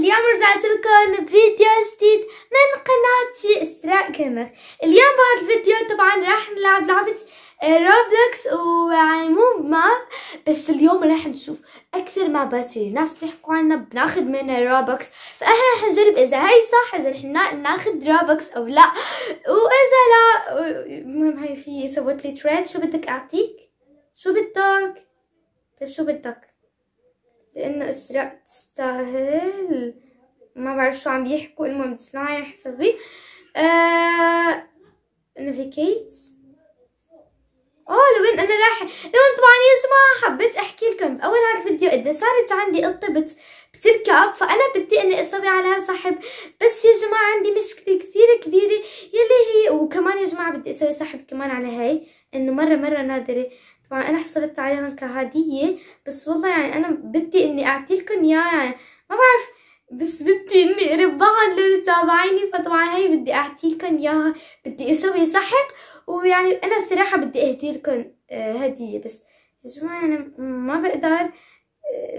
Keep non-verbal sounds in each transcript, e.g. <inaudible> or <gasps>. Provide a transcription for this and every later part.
اليوم رجعت لكم بفيديو جديد من قناتي اسراء كمخ اليوم بهذا الفيديو طبعا راح نلعب لعبة روبلوكس آه، وعموم ما بس اليوم راح نشوف اكثر ما باتي الناس بيحكوا عنا بناخد منها روبوكس فاحنا راح نجرب اذا هاي صح اذا رح ناخد روبوكس او لا واذا لا المهم هاي في سوت لي تريد شو بدك اعطيك شو بدك طيب شو بدك لان اسراء تستاهل ما بعرف شو عم بيحكوا المهم تسمعي رح اسويه آه، نافيكيت اه لوين انا رايحه المهم طبعا يا جماعه حبيت احكي لكم باول هذا الفيديو انه صارت عندي قطه بت... بتركب فانا بدي اني اسوي عليها سحب بس يا جماعه عندي مشكله كثير كبيره يلي هي وكمان يا جماعه بدي اسوي سحب كمان على هاي انه مره مره نادره فأنا حصلت عليهم كهدية بس والله يعني أنا بدي إني لكم إياها يعني ما بعرف بس بدي إني أربحهم للمتابعيني فطبعا هي بدي لكم إياها بدي أسوي سحق ويعني أنا الصراحة بدي لكم آه، هدية بس يا جماعة يعني ما بقدر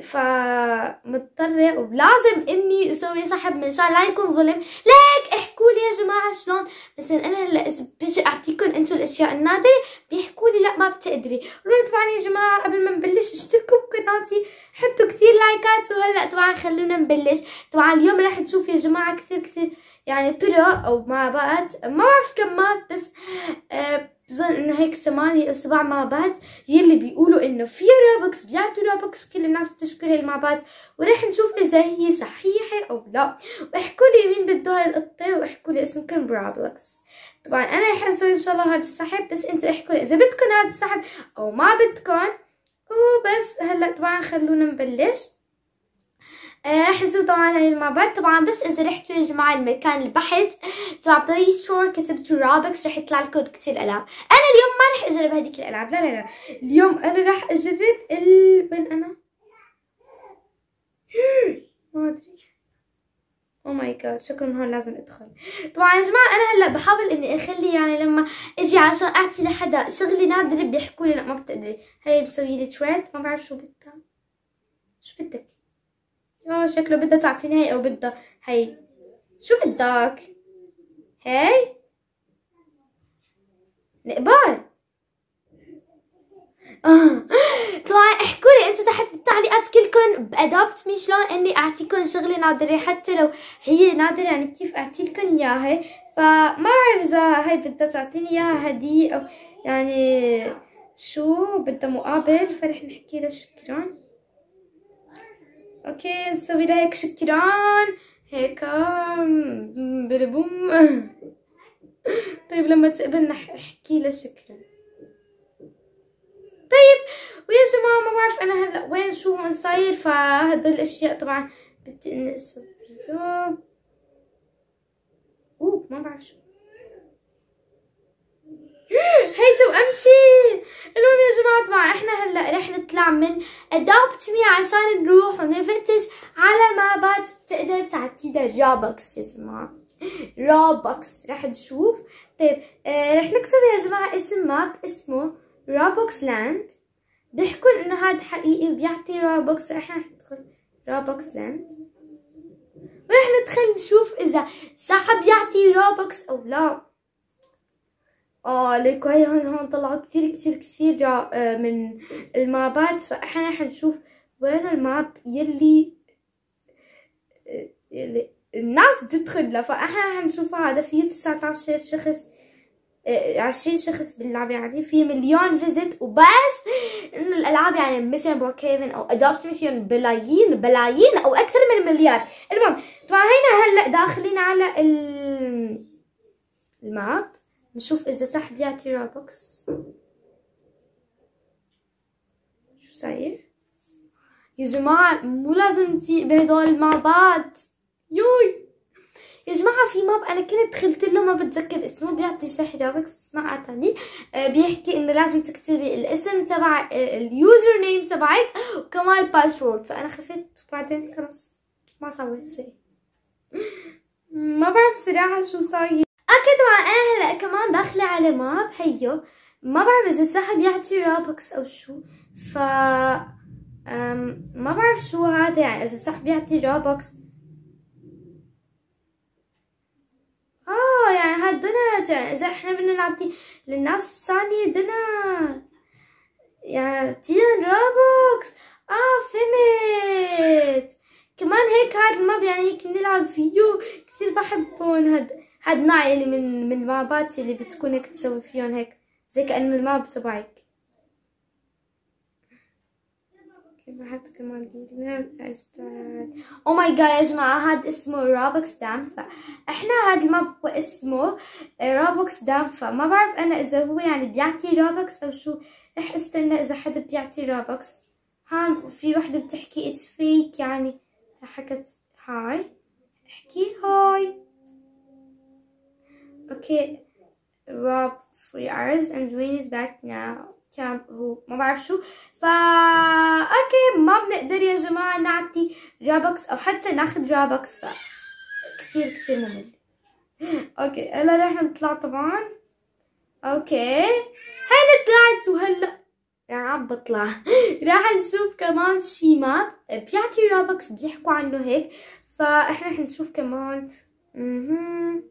فمضطرة ولازم اني اسوي سحب من شان لا يكون ظلم ليك احكوا لي يا جماعة شلون مثلا انا هلا اذا بجي اعطيكم انتم الاشياء النادرة بيحكوا لي لا ما بتقدري المهم طبعا يا جماعة قبل ما نبلش اشتركوا بقناتي حطوا كثير لايكات وهلا طبعا خلونا نبلش طبعا اليوم راح تشوف يا جماعة كثير كثير يعني طرق او مابات ما بعرف كم ماب بس آه، هيك ثمانية أسبوع مابات يلي بيقولوا إنه في روبوكس بيعطوا روبوكس وكل الناس بتشكر هالمعبات وراح نشوف إذا هي صحيحة أو لا واحكوا لي مين بده هاي القطة واحكوا لي اسمكم برابلكس طبعا أنا رح أسوي إن شاء الله هذا السحب بس أنتوا احكوا لي إذا بدكم هذا السحب أو ما بدكم وبس هلا طبعا خلونا نبلش آه، راح نزور طبعا هاي المعبر طبعا بس اذا رحتوا يا جماعه المكان البحث تبع بلاي ستور كتبتوا رابكس راح يطلع لكم كثير العاب انا اليوم ما راح اجرب هذيك الالعاب لا لا لا اليوم انا راح اجرب ال... وين انا <gasps> ما ادري او ماي جاد شكرا هون لازم ادخل طبعا يا جماعه انا هلا بحاول اني اخلي يعني لما اجي عشان اعطي لحدا شغلي نادره بيحكوا لي لا ما بتقدري هي بسوي لي تريد ما بعرف شو بدها شو بدك اه شكله بدها تعطيني هي او بدها هي شو بدك هي نقبل آه. <laughs> طبعا احكوا لي انتم تحت بالتعليقات كلكم بادوبت مي شلون اني اعطيكم شغله نادره حتى لو هي نادره يعني كيف اعطي لكم اياها فما بعرف اذا هي بدها تعطيني اياها هديه او يعني شو بدها مقابل فرح نحكي لها شكرا اوكي نسوي لها هيك شكران هيك بلبوم <laughs> طيب لما تقبلنا احكي لها شكرا طيب ويا جماعة ما بعرف انا هلا وين شو هون صاير فهدول الاشياء طبعا بدي اني اسوي اوه ما بعرف شو هي توأمتي المهم يا جماعة طبعا احنا هلا رح نطلع من ادوبت مي عشان نروح ونفتش على مابات بتقدر تعطينا رابكس يا جماعة رابكس رح نشوف طيب اه رح نكتب يا جماعة اسم ماب اسمه رابوكس لاند بيحكوا انه هاد حقيقي وبيعطي رابوكس رح ندخل رابوكس لاند ورح ندخل نشوف اذا صاحب يعطي رابوكس او لا آه الكوري هون هون طلعوا كتير كتير كتير آه، من المابات فاحنا رح نشوف وين الماب يلي آه، يلي الناس تدخل له فاحنا نشوف هذا فيه 19 شخص آه، عشرين شخص باللعبة يعني في مليون فيزت وبس انه الالعاب يعني مثل بوركيفن او ادوبت فيهم بلايين بلايين او اكثر من مليار المهم طبعا هينا هلا داخلين على الماب نشوف اذا صح بيعطي رابوكس شو صاير يا جماعة مو لازم تجيب هدول مع بعض يوي يا جماعة في ماب أنا كنت دخلت له ما بتذكر اسمه بيعطي صح رابوكس بس ما أعطاني آه، بيحكي إنه لازم تكتبي الاسم تبع آه، اليوزر نيم تبعك وكمان الباسورد فأنا خفت وبعدين خلص ما سويت شيء ما بعرف صراحة شو صاير اوكي طبعا انا هلا كمان داخله على ماب هيو ما بعرف اذا السحب يعطي رابكس او شو ف أم ما بعرف شو هذا يعني اذا السحب يعطي رابكس اه يعني هاد دونات يعني اذا احنا بدنا نعطي للناس الثانية دونات يعني يعطيهم رابكس اه فهمت كمان هيك هاد الماب يعني هيك بنلعب فيه كثير بحبهم هاد هاد النوع يعني من من المابات اللي بتكون هيك تسوي فيهم هيك زي كأنه الماب تبعك بحط كمان من الاسباب او ماي جاد يا جماعه هاد اسمه رابكس دام فاحنا هاد الماب اسمه رابكس دام فما بعرف انا اذا هو يعني بيعطي رابكس او شو رح استنى اذا حدا بيعطي رابكس ها في وحده بتحكي اتس فيك يعني حكت هاي احكي هاي اوكي روب فري ارز اند Dwayne از باك ناو كان هو ما بعرف شو فا اوكي ما بنقدر يا جماعة نعطي رابكس او حتى ناخذ رابكس ف كثير كثير ممل اوكي هلا رح نطلع طبعا اوكي هلا طلعت وهلا يعني عم بطلع <laughs> راح نشوف كمان شي ماب بيعطي رابكس بيحكوا عنه هيك فاحنا رح نشوف كمان مهم.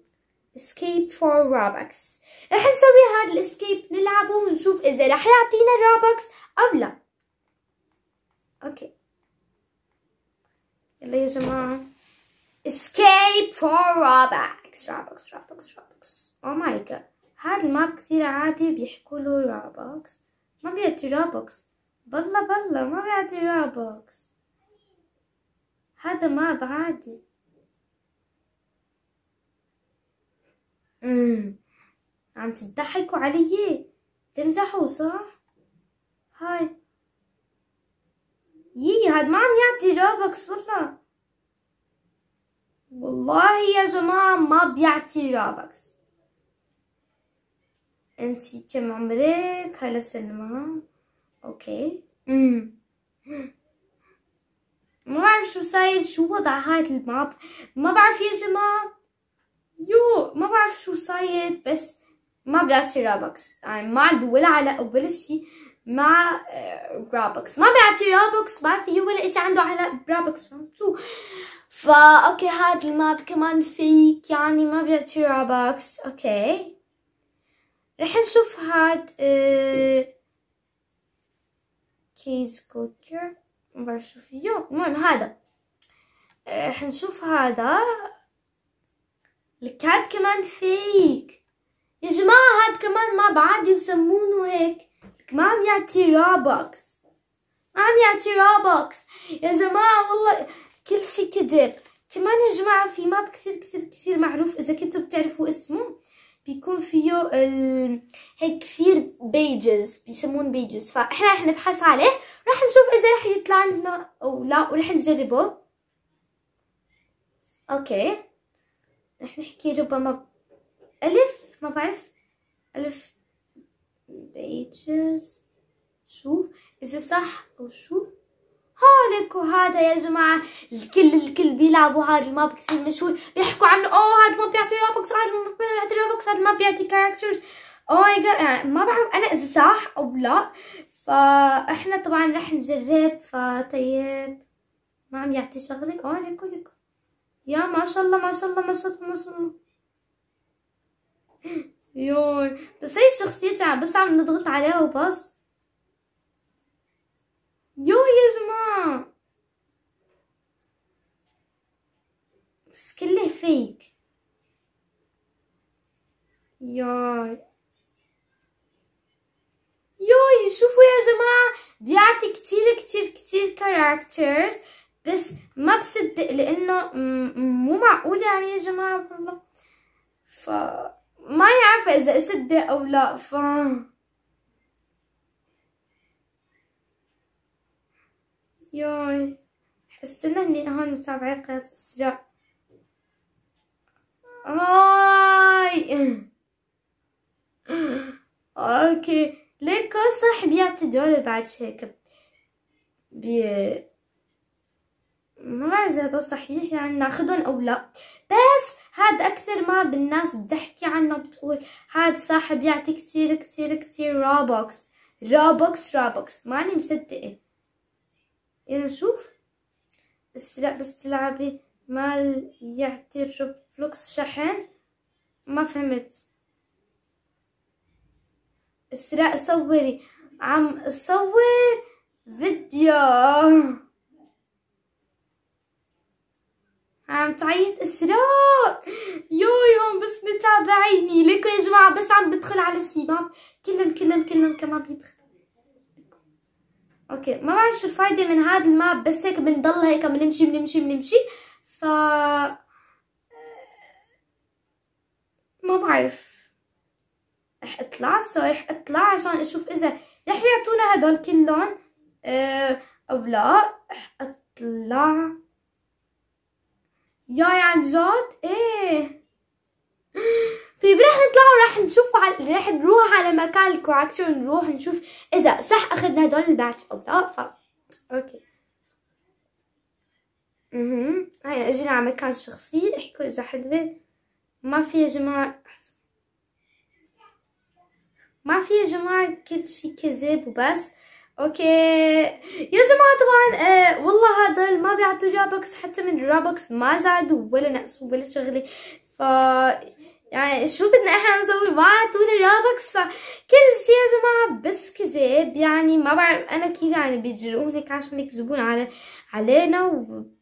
اسكيب فور روبكس رح نسوي هذا الاسكيب نلعبه ونشوف اذا رح يعطينا الروبكس او لا اوكي يلا يا جماعة اسكيب فور روبكس روبكس روبكس روبكس او ماي جاد هذا الماب كثير عادي بيحكوا له روبكس ما بيعطي روبكس بالله بالله ما بيعطي روبكس هذا ماب عادي مم. عم تضحكوا علي تمزحوا صح هاي يي هاد ما عم يعطي روبكس والله والله يا جماعة ما بيعطي روبكس انتي كم عمرك هلا سلمى اوكي مم. ما بعرف شو صاير شو وضع هاد الماب ما بعرف يا جماعة يو ما بعرف شو صاير بس ما بيعطي رابكس يعني ما عنده ولا علاقة ولا شيء مع رابكس آه، ما بيعطي رابكس ما في ولا شيء عنده علاقة برابكس فهمتوا فا اوكي هاد الماب كمان فيك يعني ما بيعطي رابكس اوكي رح نشوف هاد كيز آه، كوكر ما بعرف شو فيه المهم هذا آه، رح نشوف هذا لك هاد كمان فيك يا جماعة هاد كمان ما بعادي بسمونه هيك ما عم يعطي روبوكس ما عم يعطي روبوكس يا جماعة والله كل شي كذب كمان يا جماعة في ماب كثير كثير كثير معروف إذا كنتوا بتعرفوا اسمه بيكون فيه ال... هيك كثير بيجز بيسمون بيجز فاحنا رح نبحث عليه رح نشوف اذا رح يطلع لنا او لا ورح نجربه اوكي رح نحكي ربما ألف ما بعرف ألف بيجز شوف إذا صح أو شوف هولك وهذا يا جماعة الكل الكل بيلعبوا هذا الماب كثير مشهور بيحكوا عنه اوه هذا ما بيعطي روبوكس هذا ما بيعطي روبوكس هذا ما بيعطي كاركترز اوه ماي جاد ما بعرف انا اذا صح او لا فاحنا طبعا رح نجرب فطيب ما عم يعطي شغلة اوه ليكو ليكو يا ما شاء الله ما شاء الله ما شاء الله ما شاء الله يوي بس هي شخصيتها بس عم نضغط عليها وبس يوي يا جماعة بس كله فيك يوي يوي شوفوا يا جماعة بيعطي كتير كتير كتير كاركترز بس ما بصدق لانه مو معقول يعني يا جماعه والله ف ما يعرف اذا اصدق او لا ف ياي استنى هني هون متابعين قناة السجاع هاي <laughs> اوكي ليكو صح بيعطي دولة بعد شيك بي ما بعرف اذا هذا صحيح يعني ناخذهم او لا بس هاد اكثر ما بالناس بتحكي عنه بتقول هاد صاحب يعطي كتير كتير كتير روبوكس روبوكس روبوكس ماني مصدقه يعني شوف بس لا بس تلعبي مال يعطي روبلوكس شحن ما فهمت اسراء صوري عم صور فيديو عم تعيط اسراء يوي هون بس متابعيني عيني ليكو يا جماعة بس عم بدخل على سيباب كلهم كلهم كلهم كمان بيدخل اوكي ما بعرف شو الفايدة من هذا الماب بس هيك بنضل هيك بنمشي بنمشي بنمشي ف ما بعرف رح اطلع سو رح اطلع عشان اشوف اذا رح يعطونا هدول كلهم آه، او لا رح اطلع ياي عن جد ايه طيب رح نطلع ورح نشوف على... رح نروح على مكان الكوراكتر نروح نشوف اذا صح اخذنا هدول الباتش او لا ف اوكي اها هاي اجينا على مكان شخصي احكوا اذا حلوه ما في يا جماعه ما في يا جماعه كل شي كذب وبس اوكي يا جماعه طبعا آه والله هذا ما بيعطوا جابكس حتى من جابكس ما زادوا ولا نقصوا ولا شغله ف يعني شو بدنا احنا نسوي ما اعطوني رابكس فكل شيء يا جماعه بس كذب يعني ما بعرف انا كيف يعني هيك عشان يكذبون على علينا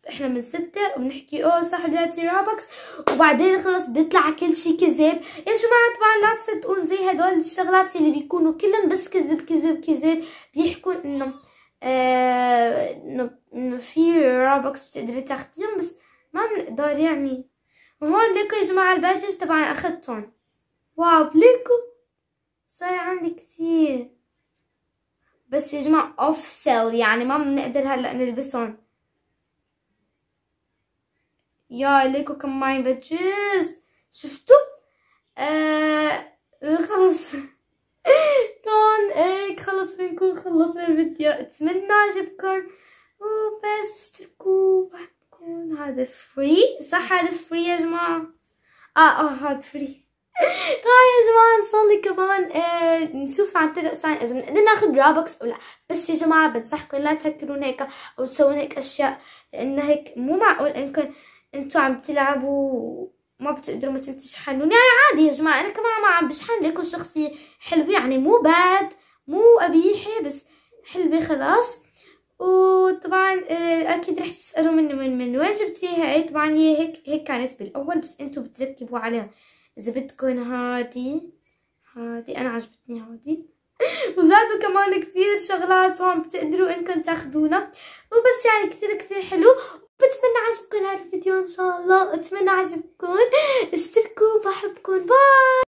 واحنا سته وبنحكي اوه صح بدي اعطي رابكس وبعدين خلص بيطلع كل شيء كذب يا جماعه طبعا لا تصدقون زي هدول الشغلات اللي بيكونوا كلهم بس كذب كذب كذب بيحكوا آه، انه انه في رابكس بتقدري تاخديهم بس ما بنقدر يعني وهون لكم يا جماعة الباجز تبعي أخذتهم واو ليكو صار عندي كثير بس يا جماعة اوف سيل يعني ما بنقدر هلأ نلبسهم يا ليكو كم معي باجز شفتوا آه <laughs> إيه، خلص طبعا هيك خلص بنكون خلصنا الفيديو اتمنى عجبكم وبس اشتركوا يكون هذا فري صح هذا فري يا جماعة اه اه هذا فري <laughs> طيب يا جماعة نصلي كمان آه نشوف عن طريق ثاني اذا بنقدر ناخذ رابكس او لا بس يا جماعة بنصحكم لا تفكرون هيك او تسوون هيك اشياء لانه هيك مو معقول انكم انتم عم تلعبوا ما بتقدروا مثلا تشحنون يعني عادي يا جماعة انا كمان ما عم بشحن لكم شخصية حلوة يعني مو باد مو قبيحة بس حلوة خلاص آه، اكيد رح تسالوا من من من وين جبتيها اي طبعا هي هيك هيك كانت بالاول بس انتم بتركبوا عليها اذا بدكم هادي هادي انا عجبتني هادي <laughs> وزادوا كمان كثير شغلات هون بتقدروا انكم تاخذونا وبس يعني كثير كثير حلو بتمنى عجبكم هذا الفيديو ان شاء الله اتمنى عجبكم اشتركوا بحبكم باي